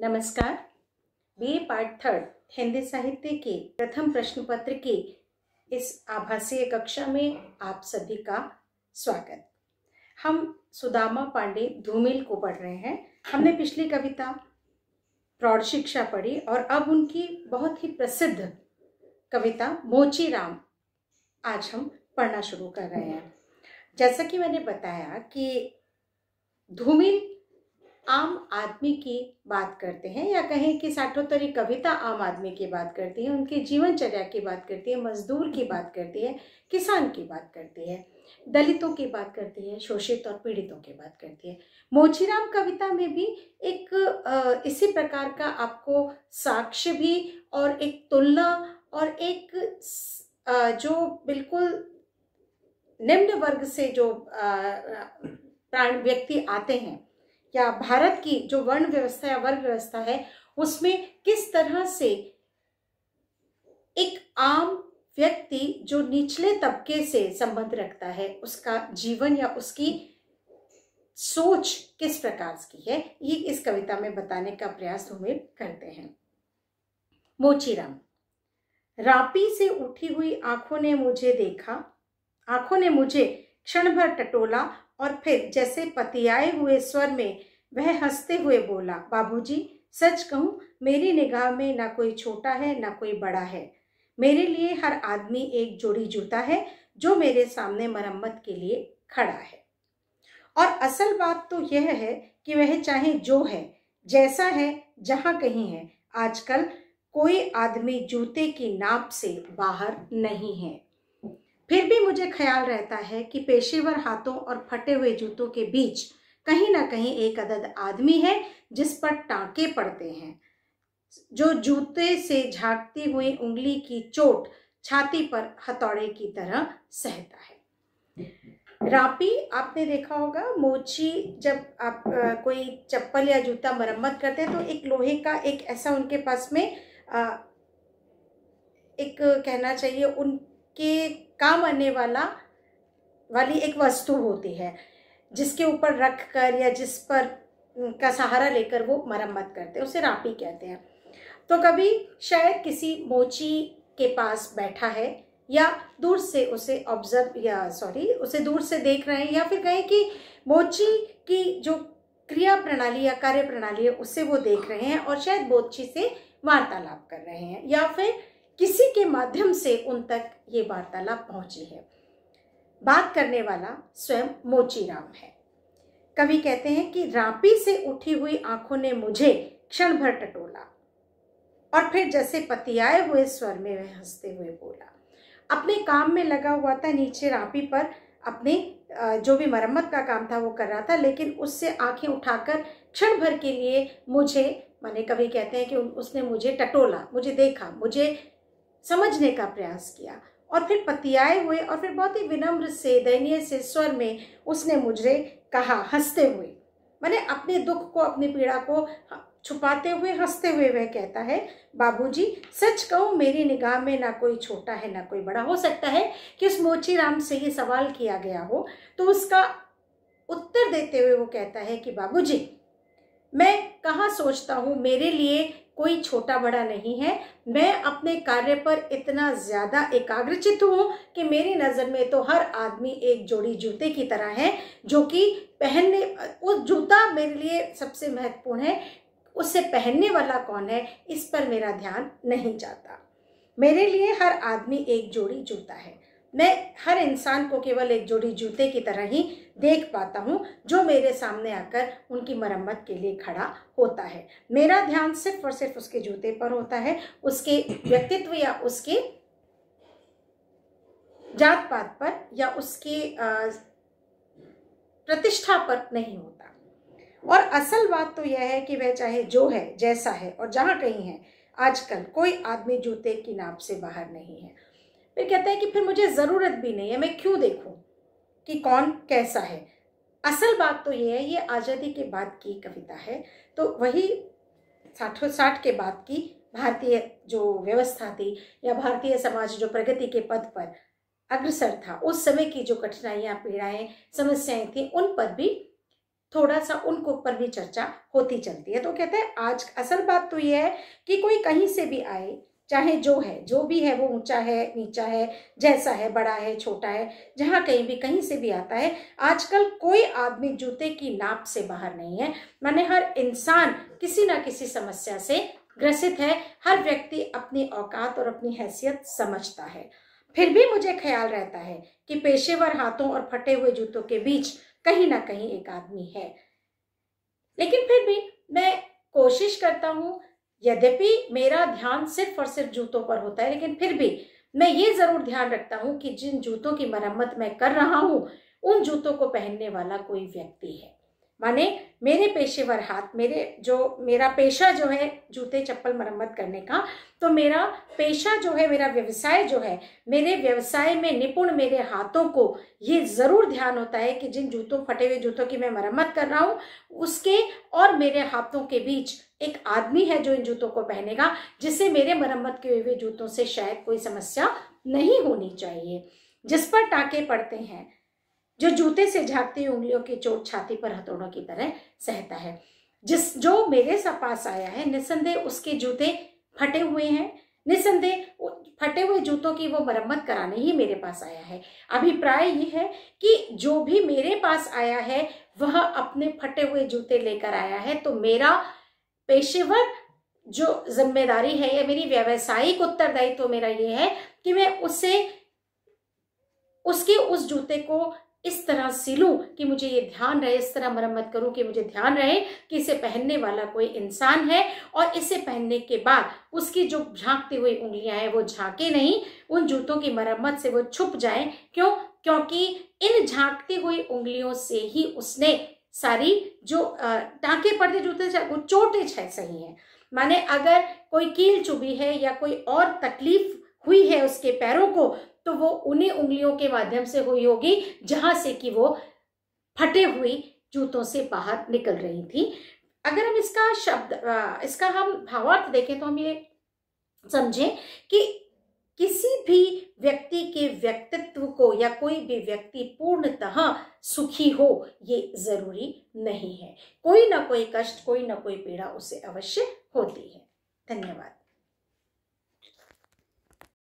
नमस्कार B part third Hindi साहित्य के प्रथम प्रश्न पत्र की इस आभासीय कक्षा में आप सभी का स्वागत हम सुदामा पांडे धूमिल को पढ़ रहे हैं हमने पिछली कविता प्रौढ़ शिक्षा पढ़ी और अब उनकी बहुत ही प्रसिद्ध कविता मोची राम आज हम पढ़ना शुरू कर रहे हैं जैसा कि मैंने बताया कि धूमिल आम आदमी की बात करते हैं या कहें कि साठोत्तरी कविता आम आदमी की बात करती है उनके जीवनचर्या की बात करती है मजदूर की बात करती है किसान की बात करती है दलितों की बात करती है शोषित और पीड़ितों की बात करती है मोचीराम कविता में भी एक इसी प्रकार का आपको साक्ष्य भी और एक तुलना और एक जो बिल्कुल निम्न वर्ग से जो प्राण व्यक्ति आते हैं या भारत की जो वर्ण व्यवस्था या वर्ग व्यवस्था है उसमें किस तरह से एक आम व्यक्ति जो निचले तबके से संबंध रखता है उसका जीवन या उसकी सोच किस प्रकार की है ये इस कविता में बताने का प्रयास हमें करते हैं मोचीराम रापी से उठी हुई आंखों ने मुझे देखा आंखों ने मुझे क्षण भर टटोला और फिर जैसे पतियाए हुए स्वर में वह हंसते हुए बोला बाबूजी सच कहूँ मेरी निगाह में ना कोई छोटा है ना कोई बड़ा है मेरे लिए हर आदमी एक जोड़ी जूता है जो मेरे सामने मरम्मत के लिए खड़ा है और असल बात तो यह है कि वह चाहे जो है जैसा है जहाँ कहीं है आजकल कोई आदमी जूते की नाप से बाहर नहीं है फिर भी मुझे ख्याल रहता है कि पेशेवर हाथों और फटे हुए जूतों के बीच कहीं ना कहीं एक अदद आदमी है जिस पर टाँके पड़ते हैं जो जूते से झाँकती हुई उंगली की चोट छाती पर हथौड़े की तरह सहता है रापी आपने देखा होगा मोची जब आप आ, कोई चप्पल या जूता मरम्मत करते हैं तो एक लोहे का एक ऐसा उनके पास में आ, एक कहना चाहिए उनके काम आने वाला वाली एक वस्तु होती है जिसके ऊपर रख कर या जिस पर का सहारा लेकर वो मरम्मत करते हैं उसे रापी कहते हैं तो कभी शायद किसी मोची के पास बैठा है या दूर से उसे ऑब्जर्व या सॉरी उसे दूर से देख रहे हैं या फिर कहें कि मोची की जो क्रिया प्रणाली या कार्य प्रणाली है उससे वो देख रहे हैं और शायद मोची से वार्तालाप कर रहे हैं या फिर किसी के माध्यम से उन तक ये वार्तालाप पहुंची है बात करने वाला स्वयं मोचीराम है कवि कहते हैं कि रापी से उठी हुई आंखों ने मुझे क्षण भर टटोला और फिर जैसे पतियाए हुए स्वर में वह हंसते हुए बोला अपने काम में लगा हुआ था नीचे रापी पर अपने जो भी मरम्मत का काम था वो कर रहा था लेकिन उससे आंखें उठाकर क्षण भर के लिए मुझे माने कभी कहते हैं कि उसने मुझे टटोला मुझे देखा मुझे समझने का प्रयास किया और फिर पतियाए हुए और फिर बहुत ही विनम्र से दयनीय से स्वर में उसने मुझे कहा हंसते हुए मैंने अपने दुख को अपनी पीड़ा को छुपाते हुए हंसते हुए वह कहता है बाबूजी सच कहूँ मेरी निगाह में ना कोई छोटा है ना कोई बड़ा हो सकता है कि उस मोची राम से ये सवाल किया गया हो तो उसका उत्तर देते हुए वो कहता है कि बाबूजी मैं कहाँ सोचता हूँ मेरे लिए कोई छोटा बड़ा नहीं है मैं अपने कार्य पर इतना ज़्यादा एकाग्रचित हूँ कि मेरी नज़र में तो हर आदमी एक जोड़ी जूते की तरह है जो कि पहनने उस जूता मेरे लिए सबसे महत्वपूर्ण है उससे पहनने वाला कौन है इस पर मेरा ध्यान नहीं जाता मेरे लिए हर आदमी एक जोड़ी जूता है मैं हर इंसान को केवल एक जोड़ी जूते की तरह ही देख पाता हूँ जो मेरे सामने आकर उनकी मरम्मत के लिए खड़ा होता है मेरा ध्यान सिर्फ और सिर्फ उसके जूते पर होता है उसके व्यक्तित्व या उसके जात पात पर या उसके प्रतिष्ठा पर नहीं होता और असल बात तो यह है कि वह चाहे जो है जैसा है और जहाँ कहीं है आजकल कोई आदमी जूते की नाप से बाहर नहीं है फिर कहता है कि फिर मुझे ज़रूरत भी नहीं है मैं क्यों देखूँ कि कौन कैसा है असल बात तो ये है ये आज़ादी के बाद की कविता है तो वही साठ साठ के बाद की भारतीय जो व्यवस्था थी या भारतीय समाज जो प्रगति के पद पर अग्रसर था उस समय की जो कठिनाइयाँ पीड़ाएँ समस्याएं थी उन पर भी थोड़ा सा उनको पर भी चर्चा होती चलती है तो कहते हैं आज असल बात तो यह है कि कोई कहीं से भी आए चाहे जो है जो भी है वो ऊंचा है नीचा है जैसा है बड़ा है छोटा है जहाँ कहीं भी कहीं से भी आता है आजकल कोई आदमी जूते की नाप से बाहर नहीं है माने हर इंसान किसी ना किसी समस्या से ग्रसित है हर व्यक्ति अपनी औकात और अपनी हैसियत समझता है फिर भी मुझे ख्याल रहता है कि पेशेवर हाथों और फटे हुए जूतों के बीच कहीं ना कहीं एक आदमी है लेकिन फिर भी मैं कोशिश करता हूँ यद्यपि मेरा ध्यान सिर्फ और सिर्फ जूतों पर होता है लेकिन फिर भी मैं ये ज़रूर ध्यान रखता हूँ कि जिन जूतों की मरम्मत मैं कर रहा हूँ उन जूतों को पहनने वाला कोई व्यक्ति है माने मेरे पेशेवर हाथ मेरे जो मेरा पेशा जो है जूते चप्पल मरम्मत करने का तो मेरा पेशा जो है मेरा व्यवसाय जो है मेरे व्यवसाय में निपुण मेरे हाथों को ये ज़रूर ध्यान होता है कि जिन जूतों फटे हुए जूतों की मैं मरम्मत कर रहा हूँ उसके और मेरे हाथों के बीच एक आदमी है जो इन जूतों को पहनेगा जिससे मेरे मरम्मत किए हुए जूतों से शायद कोई समस्या नहीं होनी चाहिए जिस पर टाके पड़ते हैं जो जूते से झाकती उंगलियों की चोट छाती पर हथौड़ों की तरह सहता है जिस जो मेरे सा पास आया है निसंदेह उसके जूते फटे हुए हैं निसंदेह फटे हुए जूतों की वो मरम्मत कराने ही मेरे पास आया है अभिप्राय ये है कि जो भी मेरे पास आया है वह अपने फटे हुए जूते लेकर आया है तो मेरा पेशेवर जो जिम्मेदारी है या मेरी व्यावसायिक उत्तरदायित्व तो मेरा ये है कि मैं उसे उसके उस जूते को इस तरह सिलूं कि मुझे ये ध्यान रहे इस तरह मरम्मत करूं कि मुझे ध्यान रहे कि इसे पहनने वाला कोई इंसान है और इसे पहनने के बाद उसकी जो झांकती हुई उंगलियां हैं वो झांके नहीं उन जूतों की मरम्मत से वो छुप जाए क्यों क्योंकि इन झांकती हुई उंगलियों से ही उसने सारी जो टाँके पड़ते जूते वो चोटे छह सही हैं माने अगर कोई कील चुभी है या कोई और तकलीफ हुई है उसके पैरों को तो वो उन्हीं उंगलियों के माध्यम से हुई होगी जहां से कि वो फटे हुई जूतों से बाहर निकल रही थी अगर हम इसका शब्द इसका हम भावार्थ देखें तो हम ये समझें कि किसी भी व्यक्ति के व्यक्तित्व को या कोई भी व्यक्ति पूर्णतः सुखी हो ये जरूरी नहीं है कोई ना कोई कष्ट कोई ना कोई पीड़ा उसे अवश्य होती है धन्यवाद